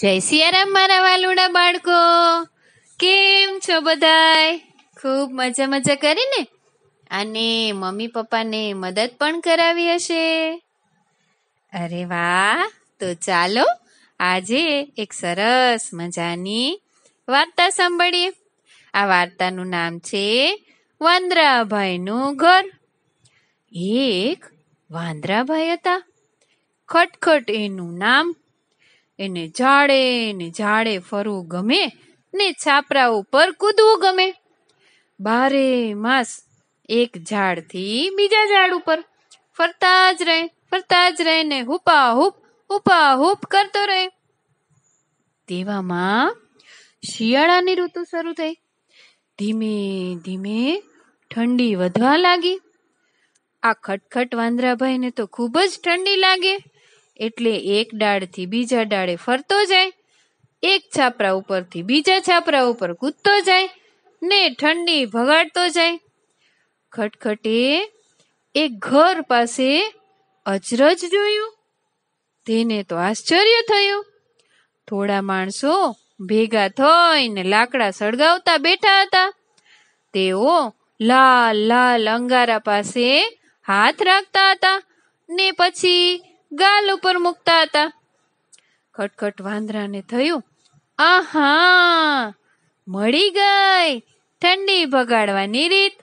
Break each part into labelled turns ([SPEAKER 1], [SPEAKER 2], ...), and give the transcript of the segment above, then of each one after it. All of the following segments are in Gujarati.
[SPEAKER 1] જય સિયારામ મારા વાલુડા બાળકો કેમ છો બધાય ખૂબ મજા મજા કરીને અને મમ્મી પપ્પાને મદદ પણ કરાવી હશે અરે વાહ તો ચાલો આજે એક સરસ મજાની વાર્તા સાંભળીએ આ વાર્તાનું નામ છે વાંદરાભાઈનું ઘર એક વાંદરાભાઈ હતા ખટખટ એનું નામ એને ઝાડે ને ઝાડે ફરવું ગમે ને છાપરા ઉપર કૂદવું ગમે બારે માસ એક ઝાડથી બીજા ઝાડ ઉપર ફરતા જ રહે ફરતા જ રહે ને હુપા હુપ હુપા હુપ કરતો રહે તેવામાં શિયાળાની ઋતુ શરૂ થઈ ધીમે ધીમે ઠંડી વધવા લાગી આ ખટખટ વાંદરાભાઈને તો ખૂબ જ ઠંડી લાગે એટલે એક ડાળથી બીજા ડાળે ફરતો જાય એક છાપરા ઉપરથી બીજા છાપરા ઉપર કૂદતો જાય ને ઠંડી ભગાડતો જાય ખટખટે એક ઘર પાસે અજરજ જોયું તેને તો આશ્ચર્ય થયું થોડા માણસો ભેગા થઈને લાકડા સળગાવતા બેઠા હતા તેઓ લાલ લાલ અંગારા પાસે હાથ રાખતા હતા ને પછી ગાલ ઉપર મૂકતા હતા ખટખટ વાંદરાને થયું આહા મળી ગઈ ઠંડી ભગાડવાની રીત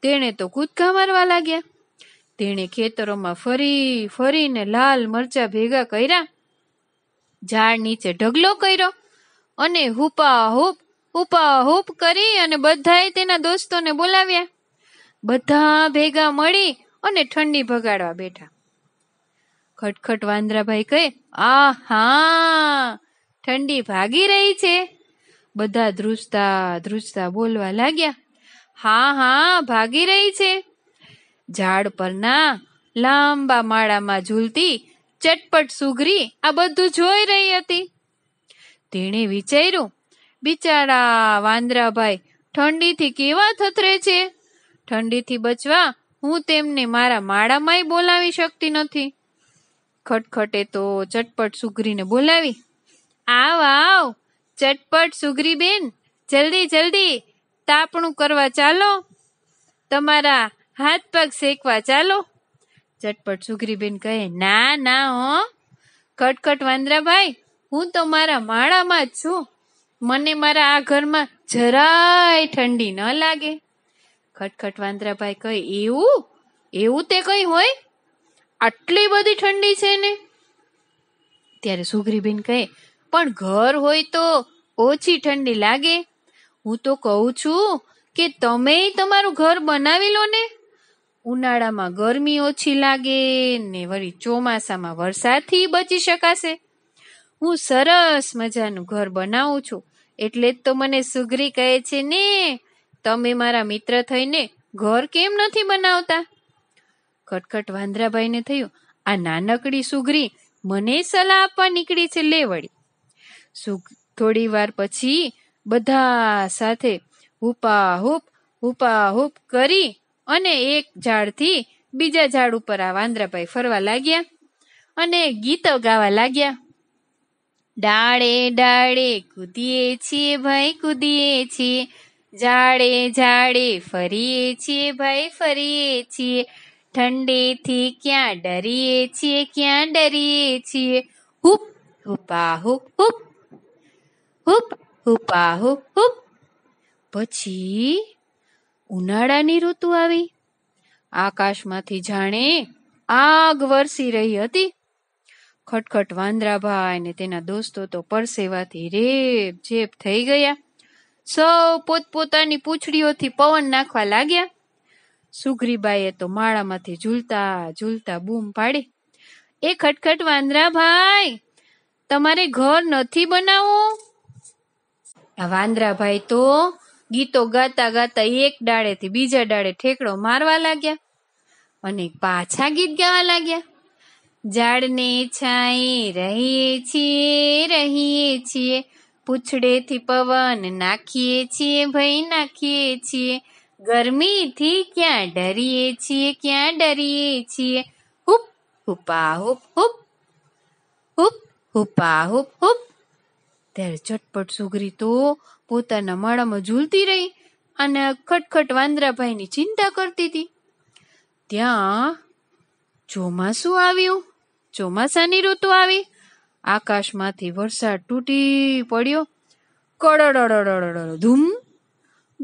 [SPEAKER 1] તેણે તો કૂદકા મારવા લાગ્યા તેણે ખેતરોમાં ફરી ફરીને લાલ મરચા ભેગા કર્યા ઝાડ નીચે ઢગલો કર્યો અને હુપા હુપ ઉપા હુપ કરી અને બધાએ તેના દોસ્તોને બોલાવ્યા બધા ભેગા મળી અને ઠંડી ભગાડવા બેઠા ખટખટ વાંદરાભાઈ કહે આ હા ઠંડી ભાગી રહી છે બધા ધ્રુજતા ધ્રુજતા બોલવા લાગ્યા હા હા ભાગી રહી છે ઝાડ પરના લાંબા માળામાં ઝૂલતી ચટપટ સુગરી આ બધું જોઈ રહી હતી તેણે વિચાર્યું બિચારા વાંદરાભાઈ ઠંડીથી કેવા થતરે છે ઠંડીથી બચવા હું તેમને મારા માળામાંય બોલાવી શકતી નથી ખટખટે તો ચટપટ સુગરીને બોલાવી આવ આવ ચટપટ સુગરી બેન જલ્દી જલ્દી તાપણું કરવા ચાલો તમારા હાથ પગ શેકવા ચાલો ચટપટ સુગરીબેન કહે ના ના હો ખટખટ વાંદરાભાઈ હું તો મારા માળામાં જ છું મને મારા આ ઘરમાં જરાય ઠંડી ન લાગે ખટખટ વાંદરાભાઈ કહે એવું એવું તે કઈ હોય આટલી બધી ઠંડી છે ને ત્યારે સુગ્રીબેન કહે પણ ઘર હોય તો ઓછી ઠંડી લાગે હું તો કહું છું કે તમે તમારું ઘર બનાવી લો ને ઉનાળામાં ગરમી ઓછી લાગે ને વળી ચોમાસામાં વરસાદથી બચી શકાશે હું સરસ મજાનું ઘર બનાવું છું એટલે જ તો મને સુગ્રી કહે છે ને તમે મારા મિત્ર થઈને ઘર કેમ નથી બનાવતા કટકટ વાંદરાભાઈને થયું આ નાનકડી સુઘરી મને સલાહ આપવા નીકળી છે લેવડી સુગ થોડી વાર પછી બધા સાથે હુપાહુપ હુપાહુપ કરી અને એક ઝાડથી બીજા ઝાડ ઉપર આ વાંદરાભાઈ ફરવા લાગ્યા અને ગીતો ગાવા લાગ્યા ડાળે ડાળે કૂદીએ છીએ ભાઈ કૂદીએ છીએ ઝાડે ઝાડે ફરીએ છીએ ભાઈ ફરીએ છીએ ઠંડીથી ક્યાં ડરીએ છીએ ક્યાં ડરીએ છીએ હુપ હુપા હુપ હુપ હુપ હુપા હુપ હુપ પછી ઉનાળાની ઋતુ આવી આકાશમાંથી જાણે આગ વરસી રહી હતી ખટખટ વાંદરાભાઈ ને તેના દોસ્તો તો પરસેવાથી રેપ જેપ થઈ ગયા સૌ પોતપોતાની પૂંછડીઓથી પવન નાખવા લાગ્યા સુગ્રીબાઈએ તો માળામાંથી ઝૂલતા ઝૂલતા બૂમ પાડી એ ખટખટ વાંદરાભાઈ તમારે ઘર નથી બનાવવું આ વાંદરાભાઈ તો ગીતો ગાતા ગાતા એક ડાળેથી બીજા ડાળે ઠેકડો મારવા લાગ્યા અને પાછા ગીત ગાવા લાગ્યા ઝાડને છાંય રહીએ છીએ રહીએ છીએ પૂછડેથી પવન નાખીએ છીએ ભાઈ નાખીએ છીએ ગરમીથી ક્યાં ડરીએ છીએ ક્યાં ડરીએ છીએ હુપ હુપા હુપ હુપ હુપ હુપા હુપ હુપ ત્યારે ચટપટ સુગરી તો પોતાના માળામાં ઝૂલતી રહી અને ખટખટ વાંદરાભાઈની ચિંતા કરતી હતી ત્યાં ચોમાસું આવ્યું ચોમાસાની ઋતુ આવી આકાશમાંથી વરસાદ તૂટી પડ્યો કડડડડડડ ધૂમ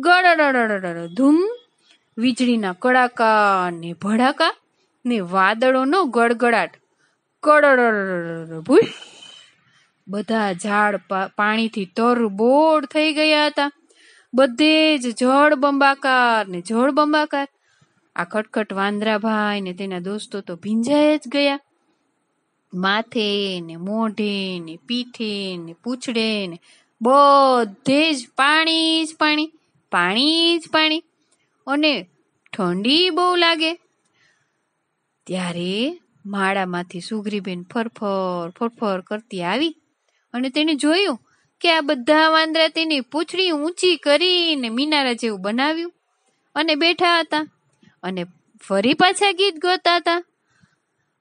[SPEAKER 1] ગળડડડડ ધૂમ વીજળીના કડાકા ને ભડાકા ને વાદળોનો ગડગડાટ કડડ ભૂલ બધા ઝાડ પાણીથી તરબોળ થઈ ગયા હતા બધે જ જળ બંબાકાર ને જળ બંબાકાર આ ખટખટ વાંદરાભાઈ ને તેના દોસ્તો તો ભીંજાય જ ગયા માથે ને મોઢે ને પીઠે ને પૂછડે ને બધે જ પાણી જ પાણી પાણી જ પાણી અને ઠંડી બહુ લાગે ત્યારે માળામાંથી સુગ્રીબેન ફરફર ફરફર કરતી આવી અને તેને જોયું કે આ બધા વાંદરા તેની પૂંછડી ઊંચી કરીને મિનારા જેવું બનાવ્યું અને બેઠા હતા અને ફરી પાછા ગીત ગોતા હતા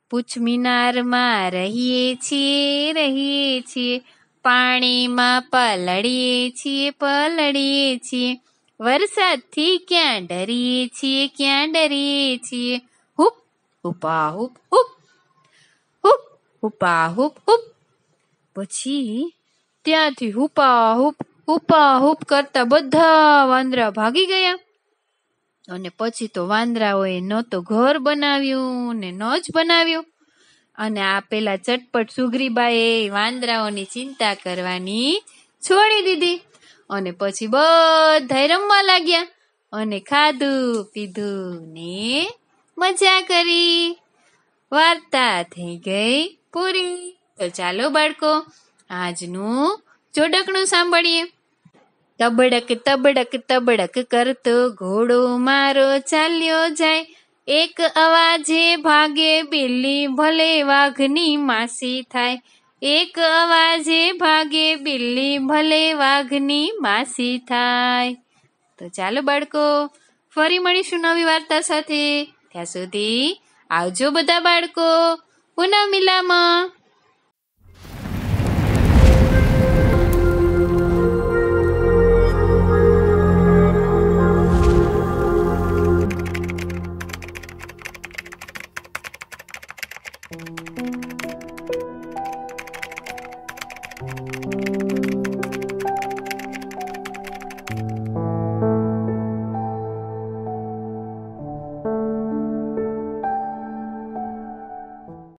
[SPEAKER 1] પૂછ મિનારમાં રહીએ છીએ રહીએ છીએ પાણીમાં પલળીએ છીએ પલળીએ છીએ વરસાદથી ક્યાં ડરીએ છીએ ક્યાં ડરીએ છીએ હુપ ઉપા હુપ ઉપ હુપ ઉપા હુપ ઉપ પછી ત્યાંથી હુપા હુપ ઉપા હુપ કરતા બધા વાંદરા ભાગી ગયા અને પછી તો વાંદરાઓએ ન તો ઘર બનાવ્યું ને ન જ બનાવ્યું અને આ પેલા ચટપટ સુગ્રીબાએ વાંદરાઓની ચિંતા કરવાની છોડી દીધી અને પછી બધા રમવા લાગ્યા અને ખાધું પીધું ને મજા કરી વાર્તા થઈ ગઈ પૂરી તો ચાલો બાળકો આજનું જોડકણું સાંભળીએ તબડક તબડક તબડક કરતો ઘોડો મારો ચાલ્યો જાય એક અવાજે ભાગે બિલ્લી ભલે વાઘની માસી થાય એક અવાજે ભાગે બિલ્લી ભલે વાઘની માસી થાય તો ચાલો બાળકો ફરી મળીશું નવી વાર્તા સાથે ત્યાં સુધી આવજો બધા બાળકો પુનઃ મિલામાં thank you